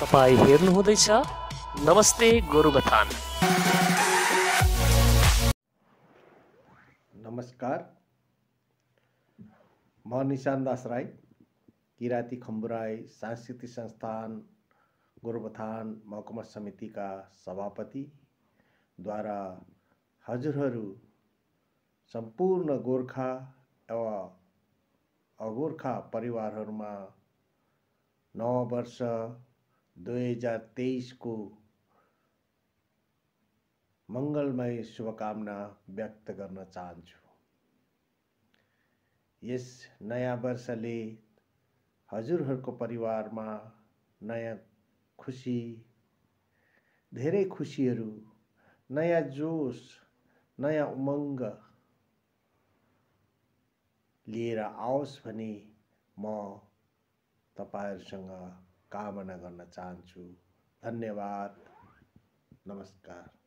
तपाईँ हेर्नुहुँदैछ नमस्ते गोरुबथान नमस्कार म निशान दास राई किराती खम्बुराई सांस्कृतिक संस्थान गोरुबथान महकुमा समितिका सभापतिद्वारा हजुरहरू सम्पूर्ण गोर्खा एवा अगोर्खा परिवारहरूमा नव वर्ष दुई हजार तेइसको मङ्गलमय शुभकामना व्यक्त गर्न चाहन्छु यस नयाँ वर्षले हजुरहरूको परिवारमा नयाँ खुसी धेरै खुसीहरू नयाँ जोस नयाँ उमङ्ग लिएर आओस् भनी म तपाईँहरूसँग कामना गर्न चाहन्छु धन्यवाद नमस्कार